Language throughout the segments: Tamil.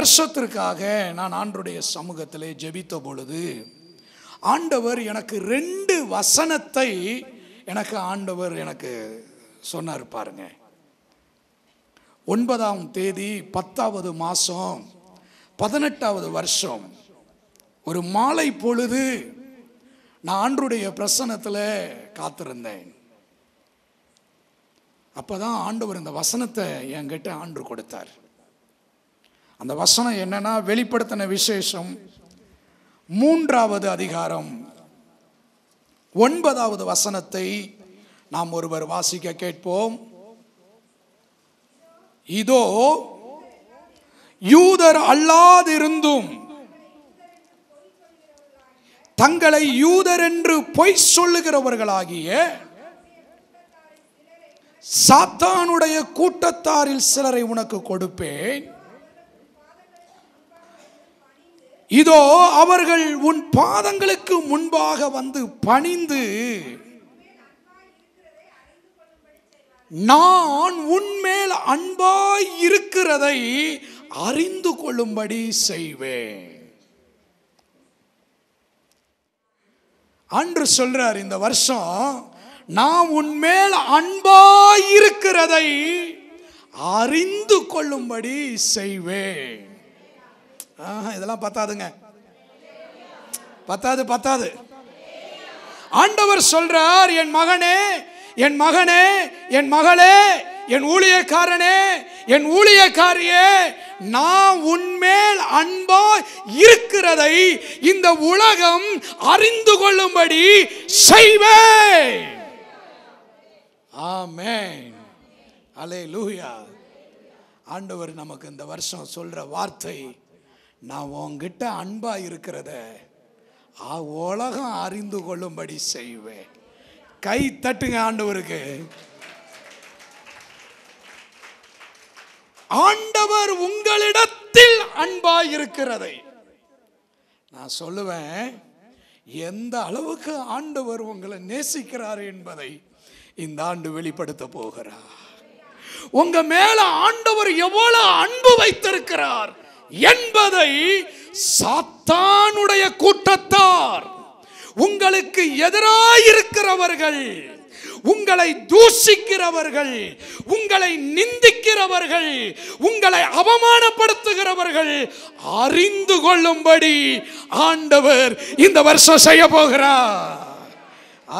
வருஷத்திற்காக நான் ஆண்டுடைய சமூகத்தில் ஜெபித்த பொழுது ஆண்டவர் எனக்கு ரெண்டு வசனத்தை எனக்கு ஆண்டவர் எனக்கு சொன்னார் பாருங்க ஒன்பதாம் தேதி பத்தாவது மாதம் பதினெட்டாவது வருஷம் ஒரு மாலை பொழுது நான் ஆண்டுடைய பிரசனத்தில் காத்திருந்தேன் அப்போதான் ஆண்டவர் இந்த வசனத்தை என்கிட்ட ஆண்டு கொடுத்தார் அந்த வசனம் என்னன்னா வெளிப்படுத்தின விசேஷம் மூன்றாவது அதிகாரம் ஒன்பதாவது வசனத்தை நாம் ஒருவர் வாசிக்க கேட்போம் இதோ யூதர் அல்லாதிருந்தும் தங்களை யூதர் என்று பொய் சொல்லுகிறவர்களாகிய சாத்தானுடைய கூட்டத்தாரில் சிலரை உனக்கு கொடுப்பேன் இதோ அவர்கள் உன் பாதங்களுக்கு முன்பாக வந்து பணிந்து நான் உன்மேல் அன்பாய் இருக்கிறதை அறிந்து கொள்ளும்படி செய்வேன் அன்று சொல்றார் இந்த வருஷம் நான் உன்மேல் அன்பாய் இருக்கிறதை அறிந்து கொள்ளும்படி செய்வேன் இதெல்லாம் பத்தாதுங்க பத்தாது பத்தாது ஆண்டவர் சொல்றார் என் மகனே என் மகனே என் மகளே என் ஊழியக்காரனே என் ஊழியக்காரியே நான் உன்மேல் அன்பா இருக்கிறதை இந்த உலகம் அறிந்து கொள்ளும்படி செய்வேன் ஆமேன் அலே லூயா ஆண்டவர் நமக்கு இந்த வருஷம் சொல்ற வார்த்தை நான் உங்ககிட்ட அன்பாக இருக்கிறத உலகம் அறிந்து கொள்ளும்படி செய்வேன் கை தட்டுங்க ஆண்டவருக்கு ஆண்டவர் உங்களிடத்தில் அன்பாய் இருக்கிறதை நான் சொல்லுவேன் எந்த அளவுக்கு ஆண்டவர் உங்களை நேசிக்கிறார் என்பதை இந்த ஆண்டு வெளிப்படுத்த போகிறார் உங்க மேல ஆண்டவர் எவ்வளவு அன்பு வைத்திருக்கிறார் என்பதை சாத்தானுடைய கூட்டத்தார் உங்களுக்கு எதிராயிருக்கிறவர்கள் உங்களை தூஷிக்கிறவர்கள் உங்களை நிந்திக்கிறவர்கள் உங்களை அவமானப்படுத்துகிறவர்கள் அறிந்து கொள்ளும்படி ஆண்டவர் இந்த வருஷம் செய்ய போகிறார்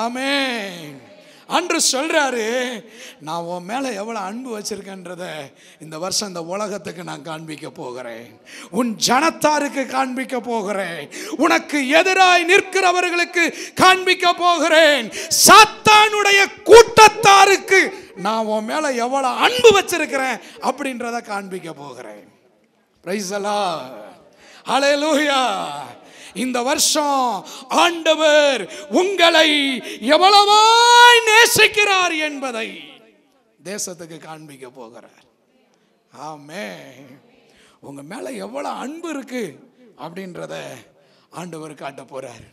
ஆமே அன்று சொல்கிறாரு நான் உன் மேலே எவ்வளோ அன்பு வச்சுருக்கேன்றத இந்த வருஷம் இந்த உலகத்துக்கு நான் காண்பிக்க போகிறேன் உன் ஜனத்தாருக்கு காண்பிக்க போகிறேன் உனக்கு எதிராய் நிற்கிறவர்களுக்கு காண்பிக்க போகிறேன் சாத்தானுடைய கூட்டத்தாருக்கு நான் உன் மேலே எவ்வளோ அன்பு வச்சிருக்கிறேன் அப்படின்றத காண்பிக்க போகிறேன் பிரைஸ் அலா லூயா இந்த வருஷம் ஆண்டவர் உங்களை எவ்வளவாய் நேசிக்கிறார் என்பதை தேசத்துக்கு காண்பிக்க போகிறார் ஆமே உங்க மேல எவ்வளவு அன்பு இருக்கு அப்படின்றத ஆண்டவர் காட்ட போறார்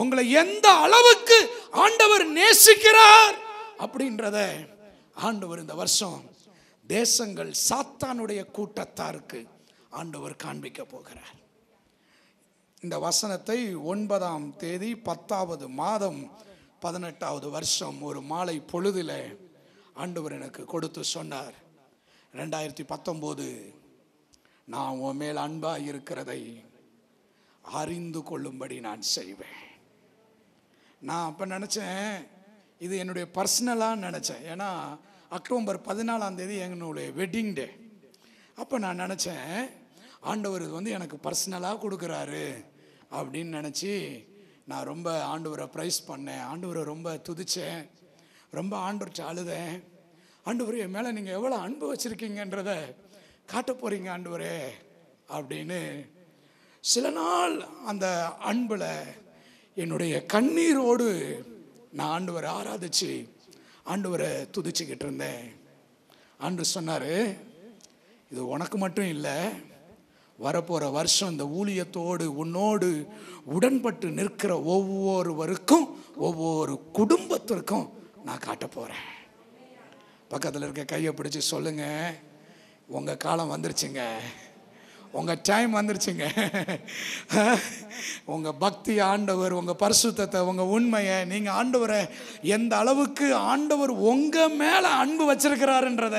உங்களை எந்த அளவுக்கு ஆண்டவர் நேசிக்கிறார் அப்படின்றத ஆண்டவர் இந்த வருஷம் தேசங்கள் சாத்தானுடைய கூட்டத்தாருக்கு ஆண்டவர் காண்பிக்க போகிறார் இந்த வசனத்தை ஒன்பதாம் தேதி பத்தாவது மாதம் பதினெட்டாவது வருஷம் ஒரு மாலை பொழுதில் ஆண்டவர் எனக்கு கொடுத்து சொன்னார் ரெண்டாயிரத்தி பத்தொம்போது நான் உன் மேல் அன்பாக இருக்கிறதை அறிந்து கொள்ளும்படி நான் செய்வேன் நான் அப்போ நினச்சேன் இது என்னுடைய பர்சனலாக நினச்சேன் ஏன்னா அக்டோபர் பதினாலாம் தேதி எங்களுடைய வெட்டிங் டே அப்போ நான் நினச்சேன் ஆண்டவர் இது வந்து எனக்கு பர்சனலாக கொடுக்குறாரு அப்படின்னு நினச்சி நான் ரொம்ப ஆண்டவரை ப்ரைஸ் பண்ணேன் ஆண்டவரை ரொம்ப துதித்தேன் ரொம்ப ஆண்டவர்கிட்ட அழுதேன் ஆண்டவர் என் மேலே நீங்கள் எவ்வளோ அன்பு வச்சுருக்கீங்கன்றத காட்ட போகிறீங்க ஆண்டவரே அப்படின்னு சில நாள் அந்த அன்பில் என்னுடைய கண்ணீரோடு நான் ஆண்டவரை ஆராதிச்சு ஆண்டவரை துதிச்சுக்கிட்டு இருந்தேன் ஆண்டு சொன்னார் இது உனக்கு மட்டும் இல்லை வரப்போகிற வருஷம் இந்த ஊழியத்தோடு உன்னோடு உடன்பட்டு நிற்கிற ஒவ்வொருவருக்கும் ஒவ்வொரு குடும்பத்திற்கும் நான் காட்ட போகிறேன் பக்கத்தில் இருக்க கையை பிடிச்சி சொல்லுங்கள் உங்கள் காலம் வந்துருச்சுங்க உங்கள் டைம் வந்துருச்சுங்க உங்கள் பக்தி ஆண்டவர் உங்கள் பரிசுத்தத்தை உங்கள் உண்மையை நீங்கள் ஆண்டவரை எந்த அளவுக்கு ஆண்டவர் உங்கள் மேலே அன்பு வச்சிருக்கிறாருன்றத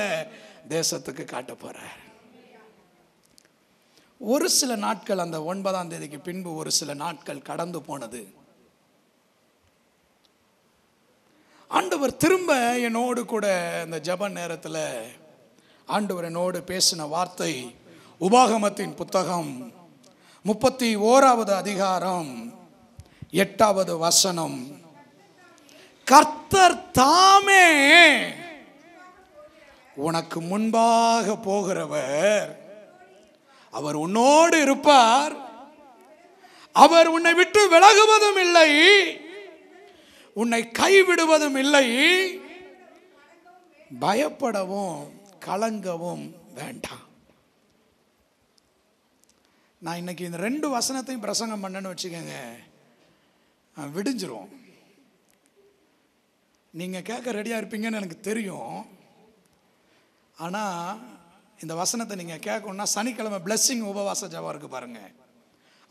தேசத்துக்கு காட்ட போகிறார் ஒரு சில நாட்கள் அந்த ஒன்பதாம் தேதிக்கு பின்பு ஒரு சில நாட்கள் கடந்து போனது ஆண்டவர் திரும்ப என்னோடு கூட இந்த ஜப நேரத்தில் ஆண்டவர் என்னோடு பேசின வார்த்தை உபாகமத்தின் புத்தகம் முப்பத்தி ஓராவது அதிகாரம் எட்டாவது வசனம் கர்த்தர் தாமே உனக்கு முன்பாக போகிறவர் அவர் உன்னோடு இருப்பார் அவர் உன்னை விட்டு விலகுவதும் இல்லை உன்னை கைவிடுவதும் இல்லை பயப்படவும் கலங்கவும் வேண்டாம் நான் இன்னைக்கு இந்த ரெண்டு வசனத்தையும் பிரசங்கம் பண்ணேன்னு வச்சுக்கோங்க விடிஞ்சிரும் நீங்கள் கேட்க ரெடியாக இருப்பீங்கன்னு எனக்கு தெரியும் ஆனால் இந்த வசனத்தை நீங்கள் கேட்கணுன்னா சனிக்கிழமை பிளஸ்ஸிங் உபவாச ஜபம் இருக்கு பாருங்கள்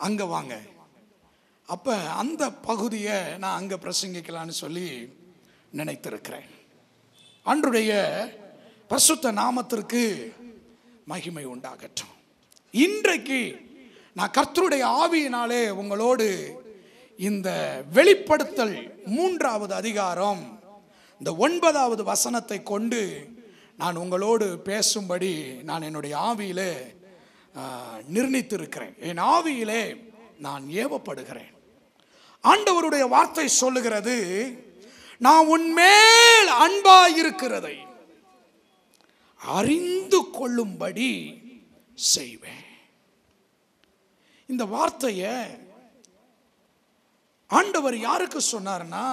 அங்கே வாங்க அப்போ அந்த பகுதியை நான் அங்கே பிரசங்கிக்கலான்னு சொல்லி நினைத்திருக்கிறேன் அன்றுடைய பிரசுத்த நாமத்திற்கு மகிமை உண்டாகட்டும் இன்றைக்கு நான் கர்த்தருடைய ஆவியினாலே உங்களோடு இந்த வெளிப்படுத்தல் மூன்றாவது அதிகாரம் இந்த ஒன்பதாவது வசனத்தை கொண்டு நான் உங்களோடு பேசும்படி நான் என்னுடைய ஆவியிலே நிர்ணயித்திருக்கிறேன் என் ஆவியிலே நான் ஏவப்படுகிறேன் ஆண்டவருடைய வார்த்தை சொல்லுகிறது நான் உன்மேல் அன்பாயிருக்கிறதை அறிந்து கொள்ளும்படி செய்வேன் இந்த வார்த்தையை ஆண்டவர் யாருக்கு சொன்னார்னா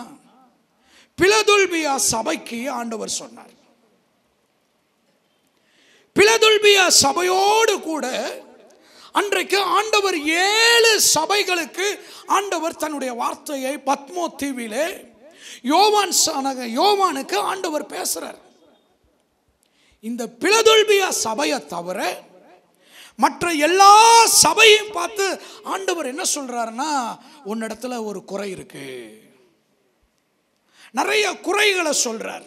பிலதுல்பியா சபைக்கு ஆண்டவர் சொன்னார் பிளதுல்பியா சபையோடு கூட அன்றைக்கு ஆண்டவர் ஏழு சபைகளுக்கு ஆண்டவர் தன்னுடைய வார்த்தையை பத்மோ தீவிலே யோவான் யோவானுக்கு ஆண்டவர் பேசுறார் இந்த பிளதுல்பிய சபையை தவிர மற்ற எல்லா சபையும் பார்த்து ஆண்டவர் என்ன சொல்கிறாருன்னா உன்னிடத்துல ஒரு குறை இருக்குது நிறைய குறைகளை சொல்கிறார்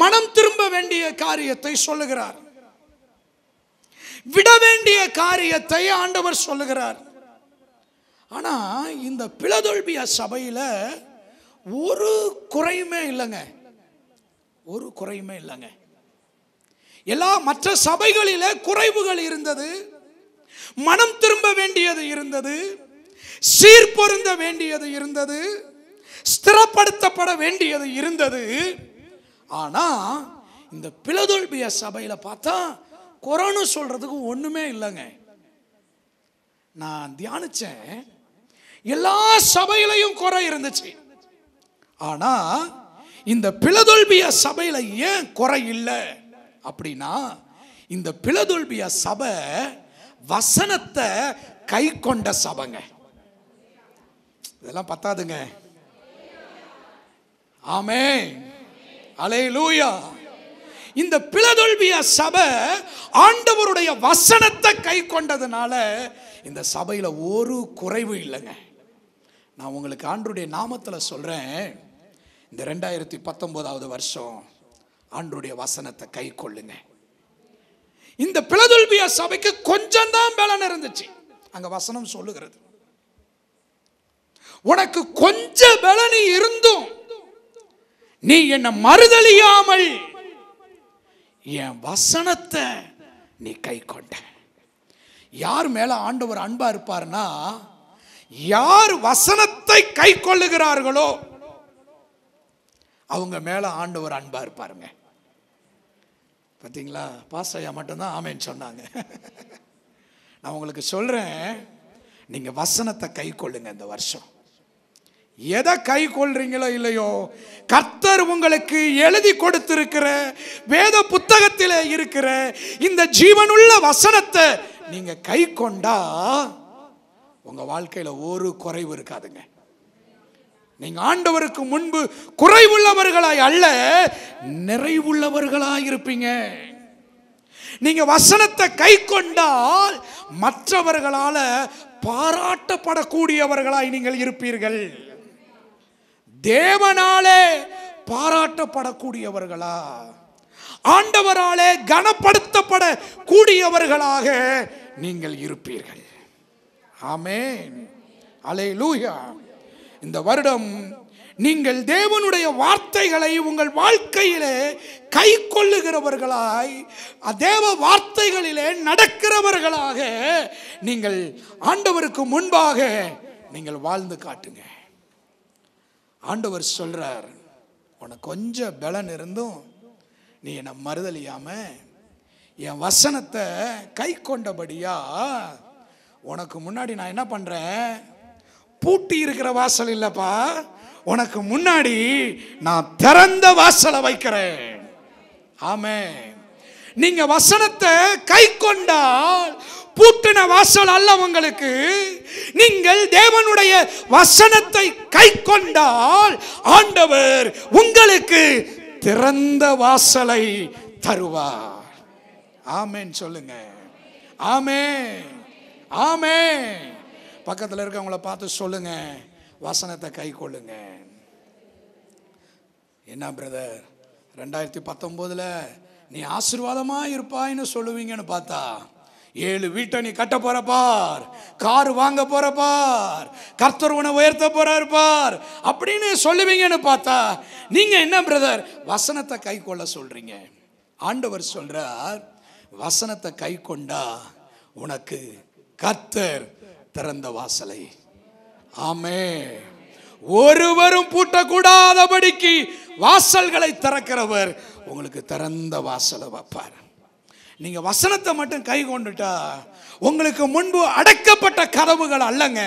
மனம் திரும்ப வேண்டிய காரியத்தை சொல்லுகிறார் விட வேண்டிய காரியத்தை ஆண்டவர் சொல்லுகிறார் ஆனால் இந்த பிளதொல்பிய சபையில் ஒரு குறையுமே இல்லைங்க ஒரு குறையுமே இல்லைங்க எல்லா மற்ற சபைகளில குறைவுகள் இருந்தது மனம் திரும்ப வேண்டியது இருந்தது சீர்பொருந்த வேண்டியது இருந்தது ஸ்திரப்படுத்தப்பட வேண்டியது இருந்தது ஆனால் இந்த பிளதொல்பிய சபையில் பார்த்தா கொரோனா சொல்கிறதுக்கு ஒன்றுமே இல்லைங்க நான் தியானித்தேன் எல்லா சபையிலையும் குறை இருந்துச்சு ஆனால் இந்த பிளதொல்பிய சபையில் ஏன் குறை இல்லை அப்படின்னா இந்த பிளதொல்பிய சபை வசனத்தை கை கொண்ட சபைங்க இதெல்லாம் பத்தாதுங்க ஆமே அலையலூயா இந்த பிளதொல்விய சபை ஆண்டவருடைய வசனத்தை கை கொண்டதுனால இந்த சபையில் ஒரு குறைவு இல்லைங்க நான் உங்களுக்கு ஆண்டுடைய நாமத்தில் சொல்கிறேன் இந்த ரெண்டாயிரத்தி பத்தொன்பதாவது வருஷம் ஆண்டுடைய வசனத்தை கை கொள்ளுங்க இந்த பிளதுல்பிய சபைக்கு கொஞ்சம் தான் பலன் இருந்துச்சு அங்கே வசனம் சொல்லுகிறது உனக்கு கொஞ்சம் பலனி இருந்தும் நீ என்னை மறுதலியாமல் என் வசனத்தை நீ கை கொண்ட யார் மேல ஆண்டவர் அன்பா இருப்பார்னா யார் வசனத்தை கை கொள்ளுகிறார்களோ அவங்க மேல ஆண்டவர் அன்பா இருப்பாருங்க பார்த்தீங்களா பாஸ் ஐயா மட்டும்தான் ஆமேன்னு சொன்னாங்க நான் உங்களுக்கு சொல்கிறேன் நீங்கள் வசனத்தை கை கொள்ளுங்க இந்த வருஷம் எதை கை கொள்றீங்களோ இல்லையோ கர்த்தர் உங்களுக்கு எழுதி கொடுத்திருக்கிற வேத புத்தகத்தில் இருக்கிற இந்த ஜீவனுள்ள வசனத்தை நீங்க கை கொண்டா உங்க வாழ்க்கையில ஒரு குறைவு இருக்காதுங்க நீங்க ஆண்டவருக்கு முன்பு குறைவுள்ளவர்களாய் அல்ல நிறைவுள்ளவர்களாய் இருப்பீங்க நீங்க வசனத்தை கை கொண்டால் மற்றவர்களால பாராட்டப்படக்கூடியவர்களாய் நீங்கள் இருப்பீர்கள் தேவனாலே பாராட்டப்படக்கூடியவர்களா ஆண்டவராலே கனப்படுத்தப்பட கூடியவர்களாக நீங்கள் இருப்பீர்கள் ஆமேன் அலை லூயா இந்த வருடம் நீங்கள் தேவனுடைய வார்த்தைகளை உங்கள் வாழ்க்கையிலே கை கொள்ளுகிறவர்களாய் தேவ வார்த்தைகளிலே நடக்கிறவர்களாக நீங்கள் ஆண்டவருக்கு முன்பாக நீங்கள் வாழ்ந்து காட்டுங்க ஆண்டவர் சொல்கிறார் உனக்கு கொஞ்சம் பலன் இருந்தும் நீ என்னை மறுதலியாம என் வசனத்தை கை கொண்டபடியா உனக்கு முன்னாடி நான் என்ன பண்ணுறேன் பூட்டி இருக்கிற வாசல் இல்லைப்பா உனக்கு முன்னாடி நான் திறந்த வாசலை வைக்கிறேன் ஆமே நீங்க வசனத்தை கை கொண்டால் பூட்டின வாசல் அல்ல உங்களுக்கு நீங்கள் தேவனுடைய வசனத்தை கை கொண்டால் ஆண்டவர் உங்களுக்கு திறந்த வாசலை தருவார் ஆமேன் சொல்லுங்க ஆமே ஆமே பக்கத்தில் இருக்கவங்களை பார்த்து சொல்லுங்க வசனத்தை கை கொள்ளுங்க என்ன பிரதர் ரெண்டாயிரத்தி பத்தொம்போதில் நீ ஆசீர்வாதமாக இருப்பாயின்னு சொல்லுவீங்கன்னு பார்த்தா ஏழு வீட்டை நீ கட்ட போற பார் கார் வாங்க போற பார் கர்த்தர் உன உயர்த்த போறாரு பார் அப்படின்னு சொல்லுவீங்கன்னு பார்த்தா நீங்க என்ன பிரதர் வசனத்தை கை கொள்ள சொல்றீங்க ஆண்டவர் சொல்றார் வசனத்தை கை கொண்டா உனக்கு கர்த்தர் திறந்த வாசலை ஆமே ஒருவரும் பூட்டக்கூடாதபடிக்கு வாசல்களை திறக்கிறவர் உங்களுக்கு திறந்த வாசலை வைப்பார் நீங்கள் வசனத்தை மட்டும் கை கொண்டுட்டா உங்களுக்கு முன்பு அடைக்கப்பட்ட கதவுகள் அல்லங்க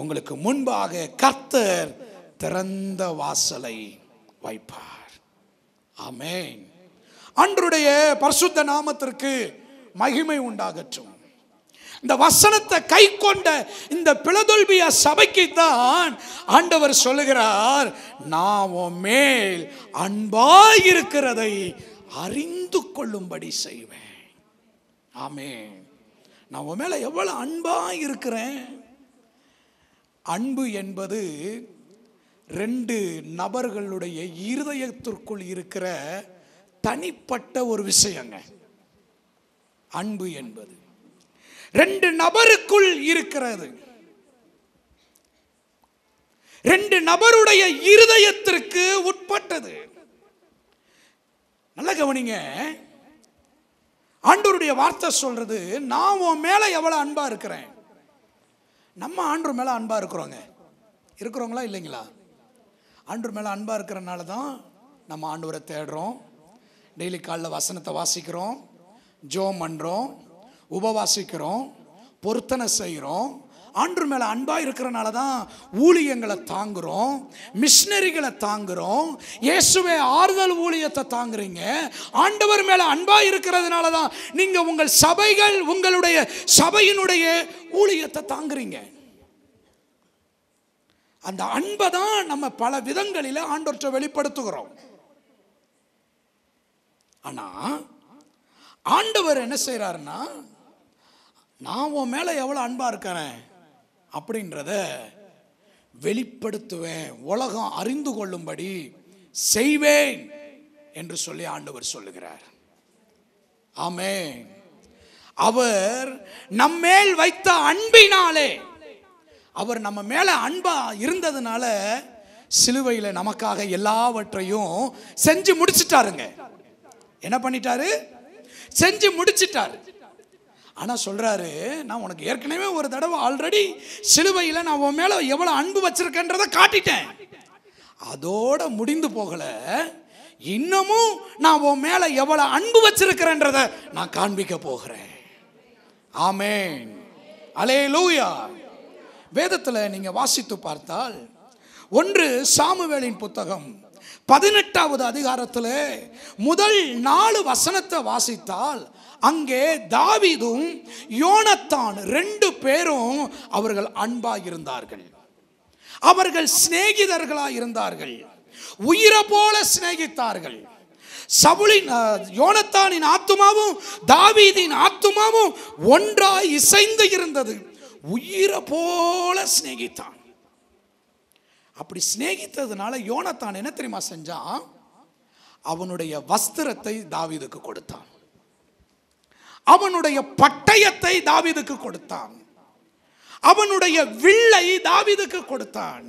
உங்களுக்கு முன்பாக கர்த்தர் திறந்த வாசலை வைப்பார் ஆமேன் அன்றுடைய பரிசுத்த நாமத்திற்கு மகிமை உண்டாகற்றும் இந்த வசனத்தை கை கொண்ட இந்த பிளதொல்பிய சபைக்கு தான் ஆண்டவர் சொல்லுகிறார் நான் மேல் அன்பாயிருக்கிறதை அறிந்து கொள்ளும்படி செய்வேன் ஆமே நான் உன் மேலே எவ்வளோ அன்பாக இருக்கிறேன் அன்பு என்பது ரெண்டு நபர்களுடைய இருதயத்திற்குள் இருக்கிற தனிப்பட்ட ஒரு விஷயங்க அன்பு என்பது ரெண்டு நபருக்குள் இருக்கிறது ரெண்டு நபருடைய இருதயத்திற்கு உட்பட்டது நல்ல கவனிங்க ஆண்டோருடைய வார்த்தை சொல்றது நான் உன் மேல எவ்வளவு அன்பா இருக்கிறேன் நம்ம ஆண்டூர் மேல அன்பா இருக்கிறோங்க இருக்கிறோங்களா இல்லைங்களா ஆண்டூர் மேல அன்பா இருக்கிறனால தான் நம்ம ஆண்டவரை தேடுறோம் டெய்லி காலைல வசனத்தை வாசிக்கிறோம் ஜோம் பண்ணுறோம் உபவாசிக்கிறோம் பொருத்தனை செய்கிறோம் ஆண்டு மேலே அன்பாக இருக்கிறனால தான் ஊழியங்களை தாங்குகிறோம் மிஷினரிகளை தாங்குகிறோம் இயேசுவே ஆறுதல் ஊழியத்தை தாங்குறீங்க ஆண்டவர் மேலே அன்பாக இருக்கிறதுனால தான் நீங்கள் உங்கள் சபைகள் உங்களுடைய சபையினுடைய ஊழியத்தை தாங்குறீங்க அந்த அன்பை தான் நம்ம பல விதங்களில் ஆண்டோற்றை வெளிப்படுத்துகிறோம் ஆனால் ஆண்டவர் என்ன செய்கிறாருன்னா நான் உன் மேலே எவ்வளோ அன்பாக இருக்கிறேன் அப்படின்றத வெளிப்படுத்துவேன் உலகம் அறிந்து கொள்ளும்படி செய்வேன் என்று சொல்லி ஆண்டவர் சொல்லுகிறார் ஆமே அவர் நம்மேல் வைத்த அன்பினாலே அவர் நம்ம மேலே அன்பா இருந்ததுனால சிலுவையில் நமக்காக எல்லாவற்றையும் செஞ்சு முடிச்சிட்டாருங்க என்ன பண்ணிட்டாரு செஞ்சு முடிச்சிட்டாரு ஆனால் சொல்கிறாரு நான் உனக்கு ஏற்கனவே ஒரு தடவை ஆல்ரெடி சிலுவையில் நான் உன் மேலே எவ்வளோ அன்பு வச்சுருக்கேன்றதை காட்டிட்டேன் அதோட முடிந்து போகலை இன்னமும் நான் உன் மேலே எவ்வளோ அன்பு வச்சிருக்கிறேன்றத நான் காண்பிக்க போகிறேன் ஆமேன் அலே லூயா வேதத்தில் நீங்கள் வாசித்து பார்த்தால் ஒன்று சாமுவேலின் புத்தகம் பதினெட்டாவது அதிகாரத்தில் முதல் நாலு வசனத்தை வாசித்தால் அங்கே தாவிதும் யோனத்தான் ரெண்டு பேரும் அவர்கள் அன்பாக இருந்தார்கள் அவர்கள் சிநேகிதர்களாக இருந்தார்கள் உயிரை போல சிநேகித்தார்கள் சவுளின் யோனத்தானின் ஆத்துமாவும் தாவீதின் ஆத்துமாவும் ஒன்றாய் இசைந்து இருந்தது உயிரை போல சிநேகித்தான் அப்படி சிநேகித்ததுனால யோனத்தான் என்ன தெரியுமா செஞ்சான் அவனுடைய வஸ்திரத்தை தாவிதுக்கு கொடுத்தான் அவனுடைய பட்டயத்தை தாவிதுக்கு கொடுத்தான் அவனுடைய வில்லை தாவிதுக்கு கொடுத்தான்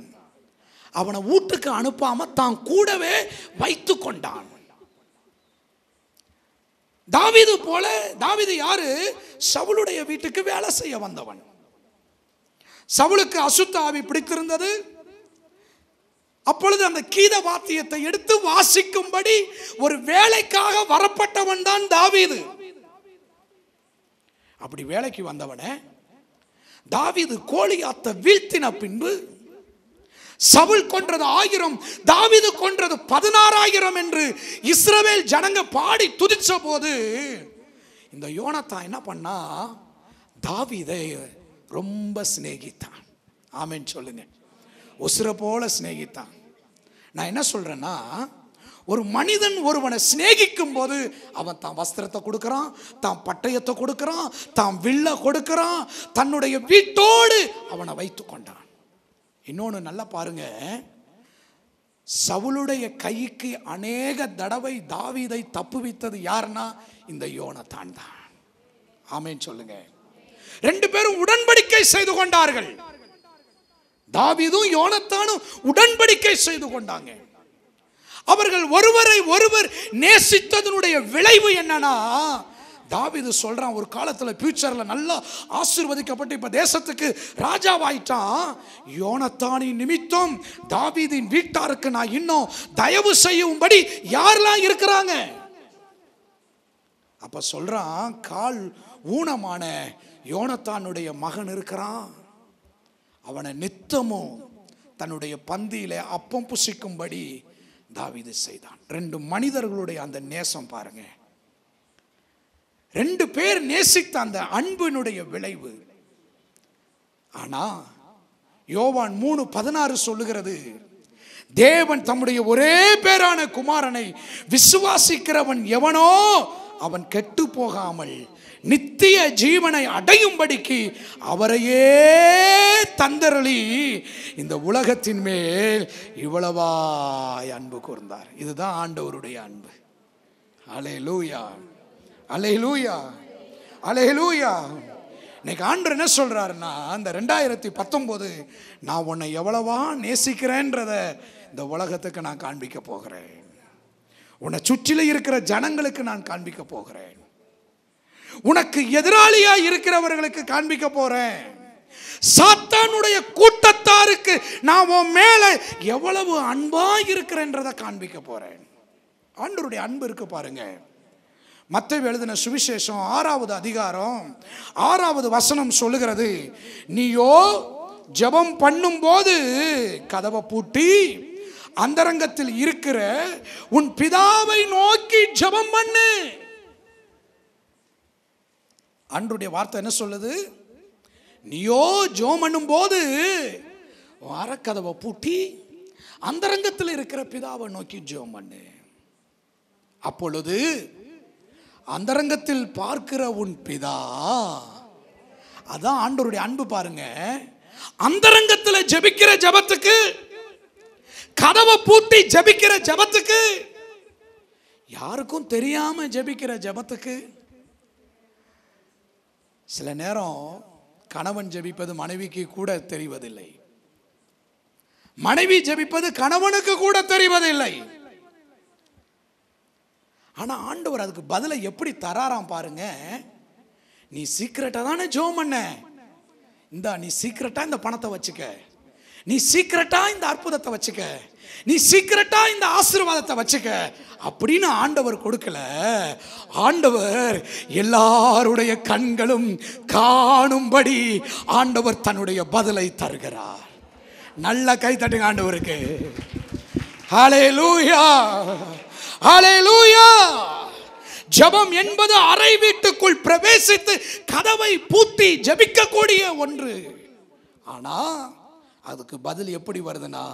அவனை வீட்டுக்கு அனுப்பாம தான் கூடவே வைத்து கொண்டான் தாவிது போல தாவிது யாரு சவுளுடைய வீட்டுக்கு வேலை செய்ய வந்தவன் சவுளுக்கு அசுத்தாவி பிடித்திருந்தது அப்பொழுது அந்த கீத வாத்தியத்தை எடுத்து வாசிக்கும்படி ஒரு வேலைக்காக வரப்பட்டவன் தான் தாவீது அப்படி வேலைக்கு வந்தவனே தாவீது கோழியாத்த வீழ்த்தின பின்பு சவுல் கொன்றது ஆயிரம் தாவிது கொன்றது பதினாறாயிரம் என்று இஸ்ரவேல் ஜனங்க பாடி துதிச்ச போது இந்த யோனத்தா என்ன பண்ணா தாவிதை ரொம்ப சிநேகித்தான் ஆமேன்னு சொல்லுங்கள் உசுரை போல சிநேகித்தான் நான் என்ன சொல்கிறேன்னா ஒரு மனிதன் ஒருவனை சிநேகிக்கும் போது அவன் தான் வஸ்திரத்தை கொடுக்குறான் தான் பட்டயத்தை கொடுக்குறான் தான் வில்ல கொடுக்குறான் தன்னுடைய வீட்டோடு அவனை வைத்து கொண்டான் இன்னொன்று நல்லா பாருங்க சவுளுடைய கைக்கு அநேக தடவை தாவிதை தப்புவித்தது யாருன்னா இந்த யோனத்தான் தான் ஆமேன்னு சொல்லுங்க ரெண்டு பேரும் உடன்படிக்கை செய்து கொண்டார்கள் தாவிதும் யோனத்தானும் உடன்படிக்கை செய்து கொண்டாங்க அவர்கள் ஒருவரை ஒருவர் நேசித்ததனுடைய விளைவு என்னன்னா தாவிது சொல்கிறான் ஒரு காலத்தில் ஃபியூச்சரில் நல்லா ஆசிர்வதிக்கப்பட்டு இப்போ தேசத்துக்கு ராஜாவாயிட்டான் யோனத்தானின் நிமித்தம் தாவிதின் வீட்டாருக்கு நான் இன்னும் தயவு செய்யும்படி யாரெல்லாம் இருக்கிறாங்க அப்போ சொல்கிறான் கால் ஊனமான யோனத்தானுடைய மகன் இருக்கிறான் அவனை நித்தமும் தன்னுடைய பந்தியில் அப்பம் புசிக்கும்படி தாவிது செய்தான் ரெண்டு மனிதர்களுடைய அந்த நேசம் பாருங்க ரெண்டு பேர் நேசித்த அந்த அன்பினுடைய விளைவு ஆனா யோவான் மூணு பதினாறு சொல்லுகிறது தேவன் தம்முடைய ஒரே பேரான குமாரனை விசுவாசிக்கிறவன் எவனோ அவன் கெட்டு போகாமல் நித்திய ஜீவனை அடையும்படிக்கு அவரையே தந்தரளி இந்த உலகத்தின் மேல் இவ்வளவாய் அன்பு கூர்ந்தார் இதுதான் ஆண்டவருடைய அன்பு அலே லூயா அலே லூயா அலே லூயா இன்னைக்கு ஆண்டு என்ன சொல்கிறாருன்னா அந்த ரெண்டாயிரத்தி பத்தொம்போது நான் உன்னை எவ்வளவா நேசிக்கிறேன்றத இந்த உலகத்துக்கு நான் காண்பிக்க போகிறேன் உன்னை சுற்றில இருக்கிற ஜனங்களுக்கு நான் காண்பிக்க போகிறேன் உனக்கு எதிராளியா இருக்கிறவர்களுக்கு காண்பிக்க போறேன் சாத்தானுடைய கூட்டத்தாருக்கு நான் உன் மேல எவ்வளவு அன்பா இருக்கிறேன்றதை காண்பிக்க போறேன் ஆண்டருடைய அன்பு இருக்கு பாருங்க மத்த எழுதின சுவிசேஷம் ஆறாவது அதிகாரம் ஆறாவது வசனம் சொல்லுகிறது நீயோ ஜபம் பண்ணும்போது கதவை பூட்டி அந்தரங்கத்தில் இருக்கிற உன் பிதாவை நோக்கி ஜபம் பண்ணு அன்றுடைய வார்த்தை என்ன சொல்லுது நீயோ ஜோம் பண்ணும் போது அறக்கதவை பூட்டி அந்தரங்கத்தில் இருக்கிற பிதாவை நோக்கி ஜோம் பண்ணு அப்பொழுது அந்தரங்கத்தில் பார்க்கிற உன் பிதா அதான் ஆண்டோருடைய அன்பு பாருங்க அந்தரங்கத்தில் ஜெபிக்கிற ஜபத்துக்கு கதவை பூட்டி ஜபிக்கிற ஜபத்துக்கு யாருக்கும் தெரியாம ஜபிக்கிற ஜபத்துக்கு சில நேரம் கணவன் ஜபிப்பது மனைவிக்கு கூட தெரிவதில்லை மனைவி ஜபிப்பது கணவனுக்கு கூட தெரிவதில்லை ஆனா ஆண்டவர் அதுக்கு பதிலை எப்படி தராராம் பாருங்க நீ சீக்கிரட்டா தானே ஜோம் பண்ண இந்தா நீ சீக்கிரட்டா இந்த பணத்தை வச்சுக்க நீ சீக்கிரட்டா இந்த அற்புதத்தை வச்சுக்க நீ சீக்கிரட்டா இந்த ஆசீர்வாதத்தை வச்சுக்க அப்படின்னு ஆண்டவர் கொடுக்கல ஆண்டவர் எல்லாருடைய கண்களும் காணும்படி ஆண்டவர் தன்னுடைய பதிலை தருகிறார் நல்ல கை தட்டுங்க ஆண்டவருக்கு ஹலே லூயா ஹலே லூயா ஜபம் என்பது அறை வீட்டுக்குள் பிரவேசித்து கதவை பூத்தி ஜபிக்கக்கூடிய ஒன்று ஆனால் அதுக்கு பதில் எப்படி வருதுன்னா